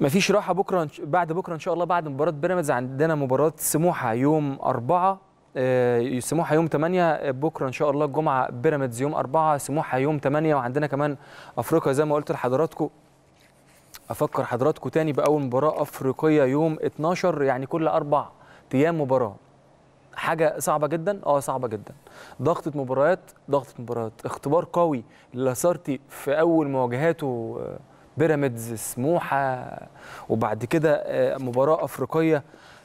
مفيش راحه بكره بعد بكره ان شاء الله بعد مباراه بيراميدز عندنا مباراه سموحه يوم أربعة آه، سموحه يوم 8 آه، بكره ان شاء الله الجمعه بيراميدز يوم 4 سموحه يوم 8 وعندنا كمان افريقيا زي ما قلت لحضراتكم افكر حضراتكم تاني باول مباراه افريقيه يوم 12 يعني كل اربع ايام مباراه حاجه صعبه جدا اه صعبه جدا ضغطه مباريات ضغطه مباريات اختبار قوي لسارتي في اول مواجهاته آه، بيراميدز سموحه وبعد كده آه، مباراه افريقيه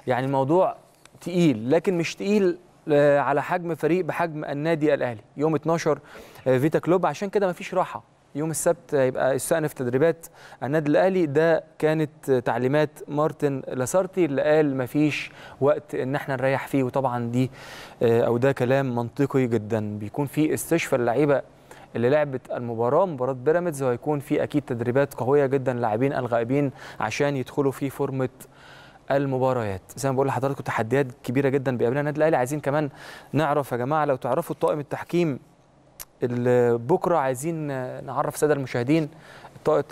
يعني الموضوع تقيل لكن مش تقيل آه، على حجم فريق بحجم النادي الاهلي يوم 12 آه، فيتا كلوب عشان كده مفيش راحه يوم السبت هيبقى استأنف تدريبات النادي الاهلي ده كانت تعليمات مارتن لاسارتي اللي قال مفيش وقت ان احنا نريح فيه وطبعا دي او ده كلام منطقي جدا بيكون في استشفى اللعيبه اللي لعبت المباراه مباراه بيراميدز وهيكون في اكيد تدريبات قويه جدا للاعبين الغائبين عشان يدخلوا في فورمه المباريات زي ما بقول لحضراتكم تحديات كبيره جدا بيقابلها النادي الاهلي عايزين كمان نعرف يا جماعه لو تعرفوا طاقم التحكيم اللي بكره عايزين نعرف الساده المشاهدين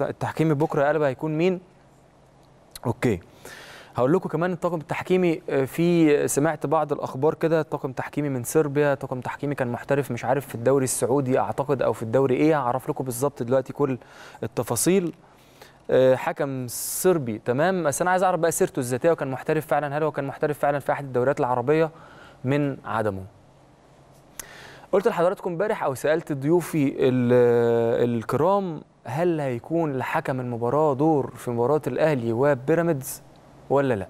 التحكيم بكره قلبه هيكون مين اوكي هقول لكم كمان الطاقم التحكيمي آه، في آه، سمعت بعض الاخبار كده طاقم تحكيمي من صربيا طاقم تحكيمي كان محترف مش عارف في الدوري السعودي اعتقد او في الدوري ايه هعرف لكم بالظبط دلوقتي كل التفاصيل آه، حكم صربي تمام بس انا عايز اعرف بقى سيرته الذاتيه وكان محترف فعلا هل هو كان محترف فعلا في احد الدوريات العربيه من عدمه قلت لحضراتكم امبارح او سالت ضيوفي الكرام هل هيكون لحكم المباراه دور في مباراه الاهلي وبيراميدز ولا لا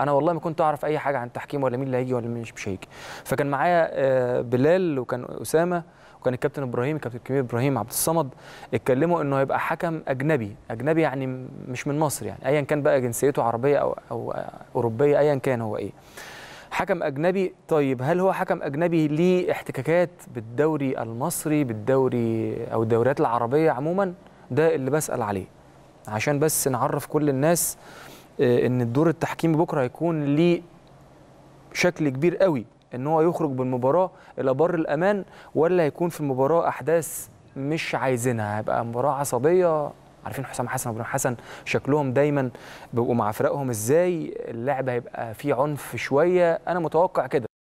انا والله ما كنت اعرف اي حاجه عن التحكيم ولا مين اللي هيجي ولا اللي مش هيجي فكان معايا آه، بلال وكان اسامه وكان الكابتن ابراهيم الكابتن الكبير ابراهيم عبد الصمد اتكلموا انه هيبقى حكم اجنبي اجنبي يعني مش من مصر يعني ايا كان بقى جنسيته عربيه او او اوروبيه ايا كان هو ايه حكم اجنبي طيب هل هو حكم اجنبي ليه احتكاكات بالدوري المصري بالدوري او الدوريات العربيه عموما ده اللي بسال عليه عشان بس نعرف كل الناس آه، ان الدور التحكيمي بكره هيكون ليه شكل كبير قوي ان هو يخرج بالمباراه الى بر الامان ولا هيكون في المباراه احداث مش عايزينها هيبقى مباراه عصبيه عارفين حسام حسن وابراهيم حسن شكلهم دايما بيبقوا مع فرقهم ازاي اللعب هيبقى فيه عنف شويه انا متوقع كده